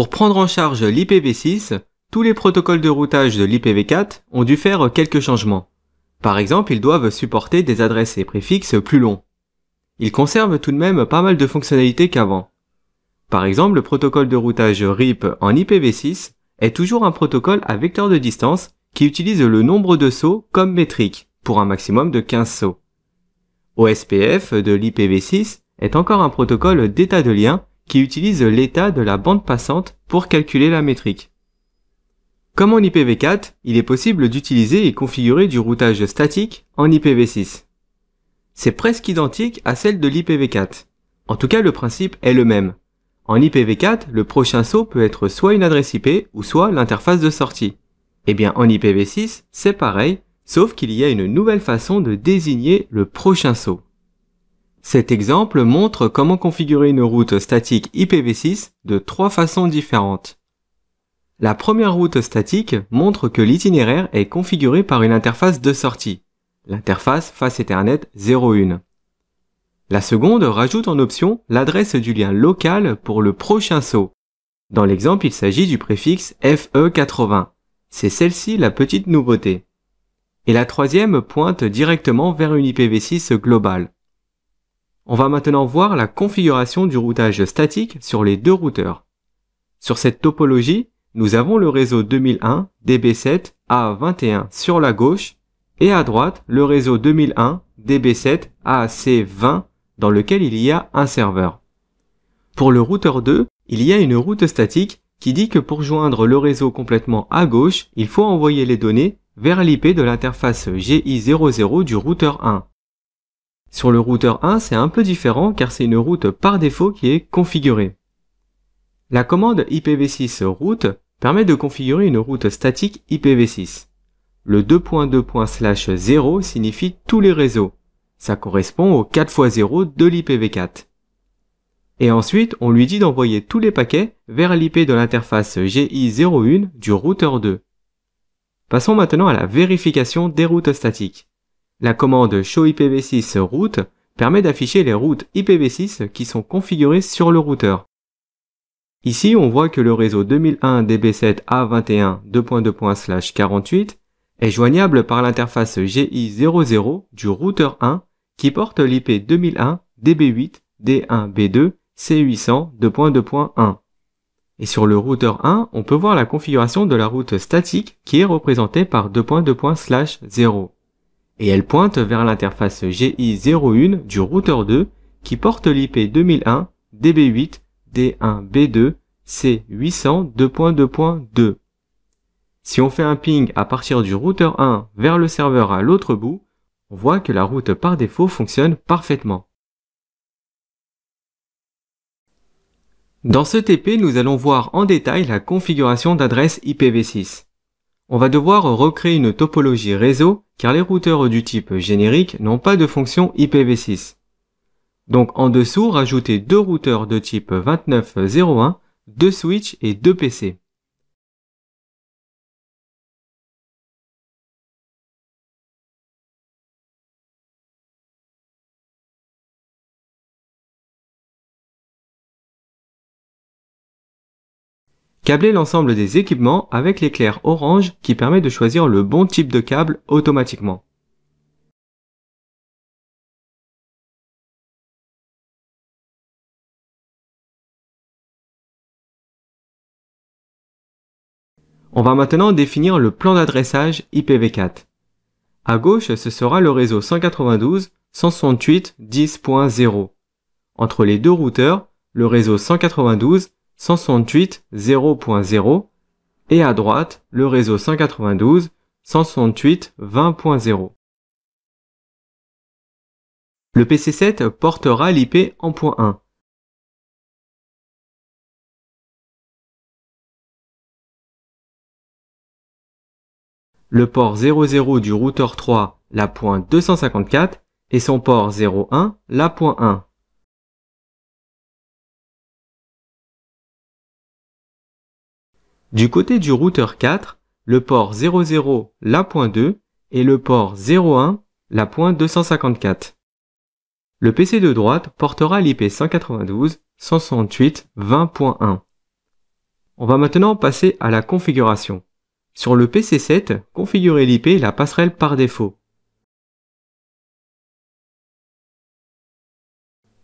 Pour prendre en charge l'IPv6, tous les protocoles de routage de l'IPv4 ont dû faire quelques changements. Par exemple, ils doivent supporter des adresses et préfixes plus longs. Ils conservent tout de même pas mal de fonctionnalités qu'avant. Par exemple, le protocole de routage RIP en IPv6 est toujours un protocole à vecteur de distance qui utilise le nombre de sauts comme métrique, pour un maximum de 15 sauts. OSPF de l'IPv6 est encore un protocole d'état de lien qui utilise l'état de la bande passante pour calculer la métrique. Comme en IPv4, il est possible d'utiliser et configurer du routage statique en IPv6. C'est presque identique à celle de l'IPv4. En tout cas, le principe est le même. En IPv4, le prochain saut peut être soit une adresse IP ou soit l'interface de sortie. Eh bien, en IPv6, c'est pareil, sauf qu'il y a une nouvelle façon de désigner le prochain saut. Cet exemple montre comment configurer une route statique IPv6 de trois façons différentes. La première route statique montre que l'itinéraire est configuré par une interface de sortie, l'interface face Ethernet 01. La seconde rajoute en option l'adresse du lien local pour le prochain saut. Dans l'exemple, il s'agit du préfixe FE80. C'est celle-ci la petite nouveauté. Et la troisième pointe directement vers une IPv6 globale. On va maintenant voir la configuration du routage statique sur les deux routeurs. Sur cette topologie, nous avons le réseau 2001 DB7 A21 sur la gauche et à droite le réseau 2001 DB7 AC20 dans lequel il y a un serveur. Pour le routeur 2, il y a une route statique qui dit que pour joindre le réseau complètement à gauche, il faut envoyer les données vers l'IP de l'interface GI00 du routeur 1. Sur le routeur 1, c'est un peu différent car c'est une route par défaut qui est configurée. La commande IPv6 route permet de configurer une route statique IPv6. Le 2.2.0 signifie tous les réseaux. Ça correspond au 4x0 de l'IPv4. Et ensuite, on lui dit d'envoyer tous les paquets vers l'IP de l'interface GI01 du routeur 2. Passons maintenant à la vérification des routes statiques. La commande show IPv6 route permet d'afficher les routes IPv6 qui sont configurées sur le routeur. Ici, on voit que le réseau 2001 DB7A21 2.2.48 est joignable par l'interface GI00 du routeur 1 qui porte l'IP 2001 DB8 D1B2 C800 2.2.1. Et sur le routeur 1, on peut voir la configuration de la route statique qui est représentée par 2.2.0 et elle pointe vers l'interface GI01 du routeur 2 qui porte l'IP 2001 DB8 D1B2 C800 2.2.2. Si on fait un ping à partir du routeur 1 vers le serveur à l'autre bout, on voit que la route par défaut fonctionne parfaitement. Dans ce TP, nous allons voir en détail la configuration d'adresse IPv6. On va devoir recréer une topologie réseau car les routeurs du type générique n'ont pas de fonction IPv6. Donc en dessous, rajoutez deux routeurs de type 2901, deux switches et deux PC. Câblez l'ensemble des équipements avec l'éclair orange qui permet de choisir le bon type de câble automatiquement. On va maintenant définir le plan d'adressage IPv4. À gauche, ce sera le réseau 192.168.10.0. Entre les deux routeurs, le réseau 192 168.0.0 et à droite le réseau 192 Le PC7 portera l'IP en point 1. le port 00 du routeur 3, la pointe 254, et son port 01, la point 1. Du côté du routeur 4, le port 00 LA.2 et le port 01 LA.254. Le PC de droite portera l'IP 192 On va maintenant passer à la configuration. Sur le PC7, configurez l'IP et la passerelle par défaut.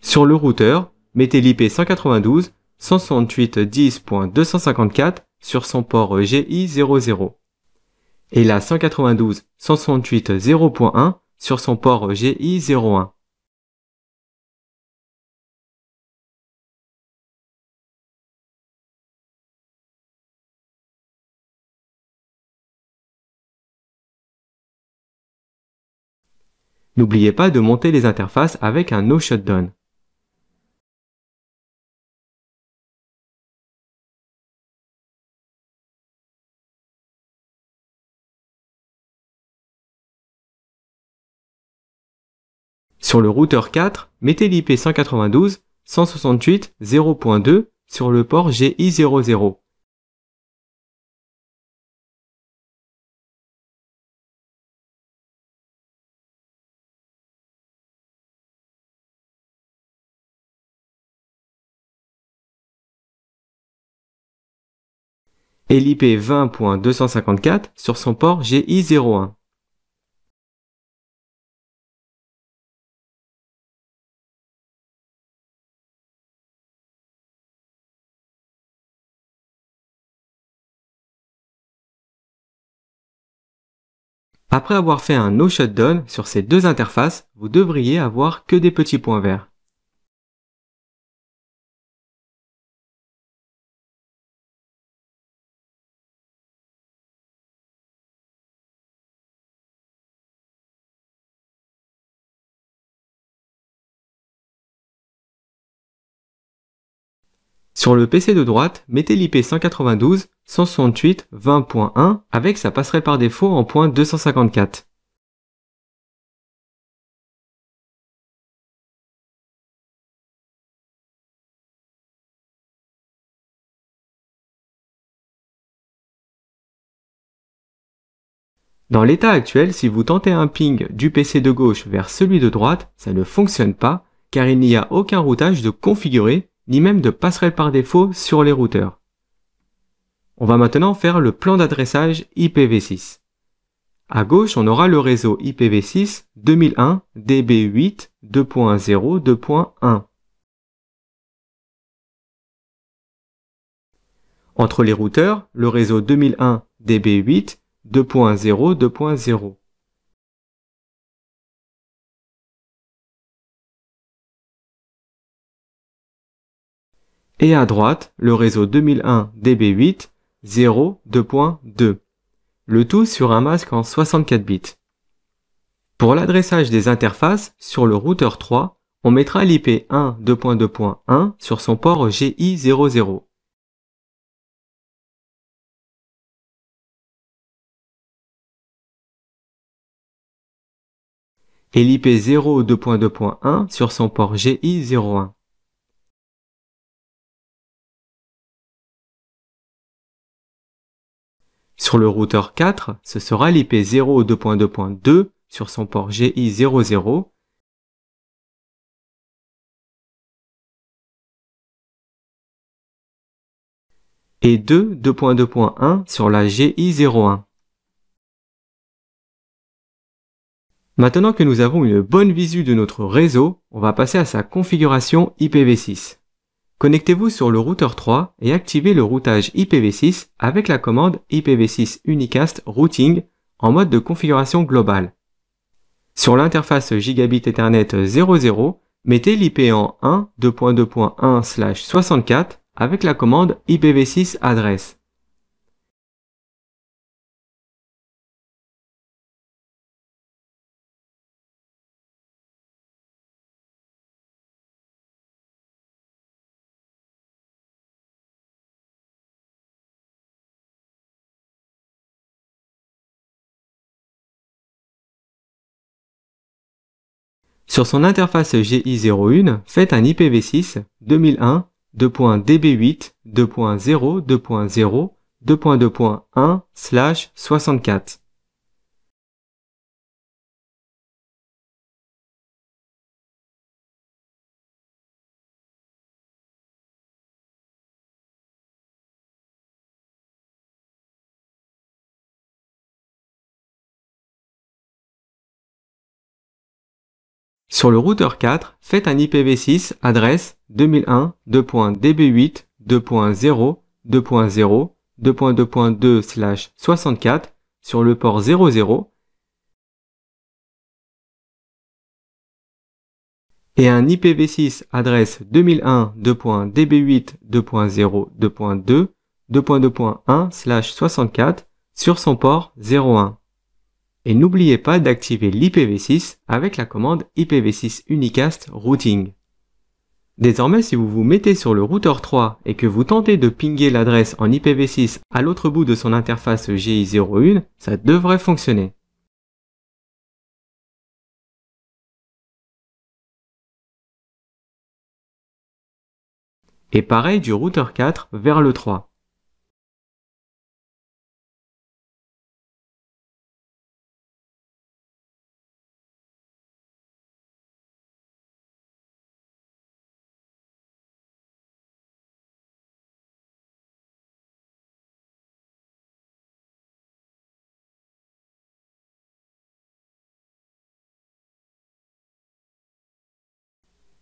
Sur le routeur, mettez l'IP 192 sur son port euh, GI00 et la 192 0.1 sur son port euh, GI01. N'oubliez pas de monter les interfaces avec un no shutdown. Sur le routeur 4, mettez l'IP 192 168 0.2 sur le port GI00. et l'IP 20.254 sur son port GI01. Après avoir fait un no shutdown sur ces deux interfaces, vous devriez avoir que des petits points verts. Sur le PC de droite, mettez l'IP 192.168.20.1 avec sa passerelle par défaut en point 254. Dans l'état actuel, si vous tentez un ping du PC de gauche vers celui de droite, ça ne fonctionne pas car il n'y a aucun routage de configuré ni même de passerelle par défaut sur les routeurs. On va maintenant faire le plan d'adressage IPv6. À gauche, on aura le réseau IPv6 2001 DB8 2.0 2.1. Entre les routeurs, le réseau 2001 DB8 2.0 2.0. et à droite le réseau 2001 DB8 0.2.2, le tout sur un masque en 64 bits. Pour l'adressage des interfaces, sur le routeur 3, on mettra l'IP 2.2.1 sur son port GI00. et l'IP 0.2.2.1 sur son port GI01. Sur le routeur 4, ce sera l'IP 0.2.2.2 sur son port GI00 et 2.2.1 sur la GI01. Maintenant que nous avons une bonne visu de notre réseau, on va passer à sa configuration IPv6. Connectez-vous sur le routeur 3 et activez le routage IPv6 avec la commande IPv6 Unicast Routing en mode de configuration globale. Sur l'interface Gigabit Ethernet 00, mettez l'IP en slash 64 avec la commande IPv6 adresse. Sur son interface GI01, faites un IPv6 2001 2.db8 2.0 2.2.1 slash 64. Sur le routeur 4, faites un IPv6 adresse 2001.db8.0.0.2.2.2/64 sur le port 00 et un IPv6 adresse 2001db slash 64 sur son port 01 et n'oubliez pas d'activer l'IPv6 avec la commande IPv6 Unicast Routing. Désormais, si vous vous mettez sur le routeur 3 et que vous tentez de pinguer l'adresse en IPv6 à l'autre bout de son interface GI01, ça devrait fonctionner. Et pareil du routeur 4 vers le 3.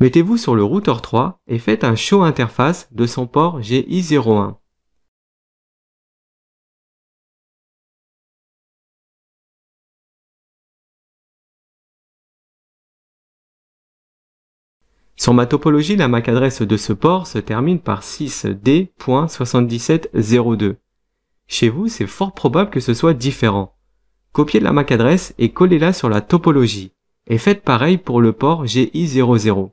Mettez-vous sur le routeur 3 et faites un show interface de son port GI01. Sur ma topologie, la MAC adresse de ce port se termine par 6D.7702. Chez vous, c'est fort probable que ce soit différent. Copiez la MAC adresse et collez-la sur la topologie. Et faites pareil pour le port GI00.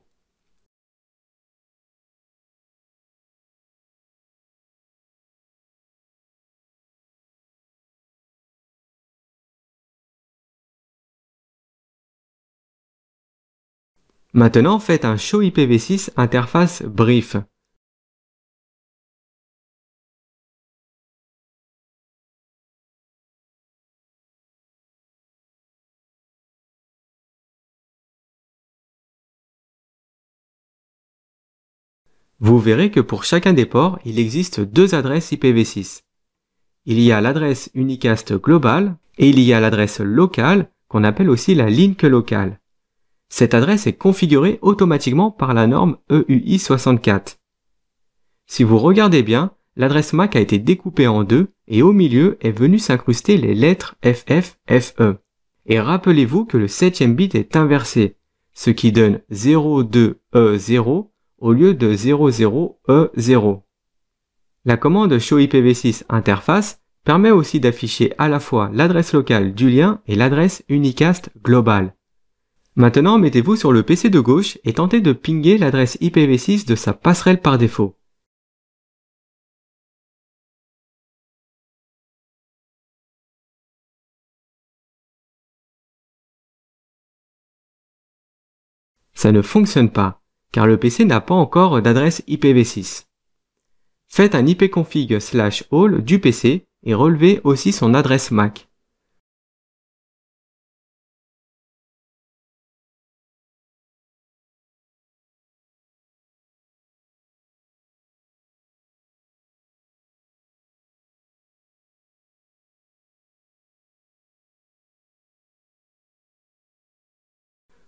Maintenant, faites un show IPv6 interface brief. Vous verrez que pour chacun des ports, il existe deux adresses IPv6. Il y a l'adresse unicast globale et il y a l'adresse locale qu'on appelle aussi la link locale. Cette adresse est configurée automatiquement par la norme EUI64. Si vous regardez bien, l'adresse MAC a été découpée en deux et au milieu est venue s'incruster les lettres FFFE. Et rappelez-vous que le septième bit est inversé, ce qui donne 02E0 e au lieu de 00E0. La commande show IPv6 interface permet aussi d'afficher à la fois l'adresse locale du lien et l'adresse unicast globale. Maintenant, mettez-vous sur le PC de gauche et tentez de pinger l'adresse IPv6 de sa passerelle par défaut. Ça ne fonctionne pas, car le PC n'a pas encore d'adresse IPv6. Faites un ipconfig slash all du PC et relevez aussi son adresse MAC.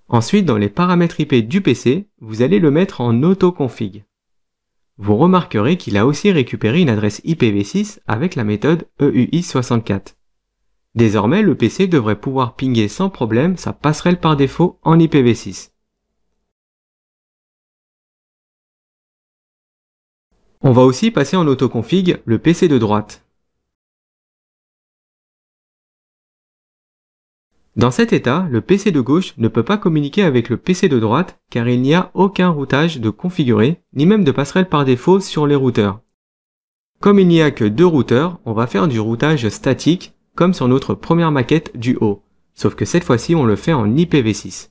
Ensuite, dans les paramètres IP du PC, vous allez le mettre en autoconfig. Vous remarquerez qu'il a aussi récupéré une adresse IPv6 avec la méthode EUI64. Désormais, le PC devrait pouvoir pinger sans problème sa passerelle par défaut en IPv6. On va aussi passer en autoconfig le PC de droite. Dans cet état, le PC de gauche ne peut pas communiquer avec le PC de droite car il n'y a aucun routage de configuré, ni même de passerelle par défaut sur les routeurs. Comme il n'y a que deux routeurs, on va faire du routage statique, comme sur notre première maquette du haut, sauf que cette fois-ci on le fait en IPv6.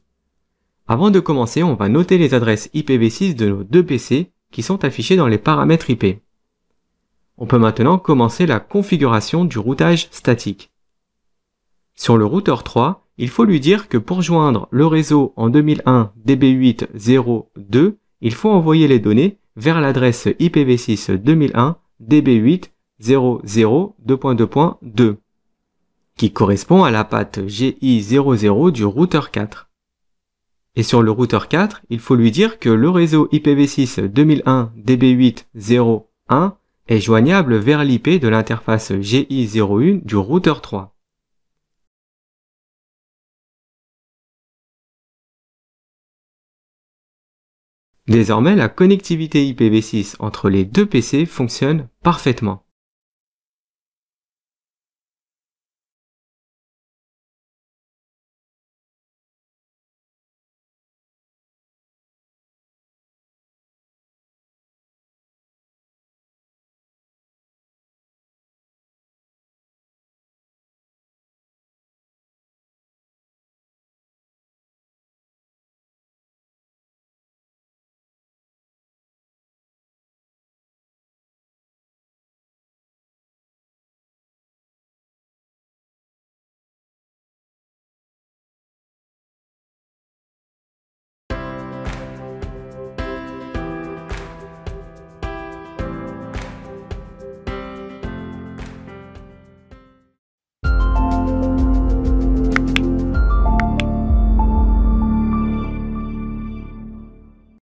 Avant de commencer, on va noter les adresses IPv6 de nos deux PC qui sont affichées dans les paramètres IP. On peut maintenant commencer la configuration du routage statique. Sur le routeur 3, il faut lui dire que pour joindre le réseau en 2001 DB802, il faut envoyer les données vers l'adresse IPv6 2001 db 222 qui correspond à la patte GI00 du routeur 4. Et sur le routeur 4, il faut lui dire que le réseau IPv6 2001 DB801 est joignable vers l'IP de l'interface GI01 du routeur 3. Désormais, la connectivité IPv6 entre les deux PC fonctionne parfaitement.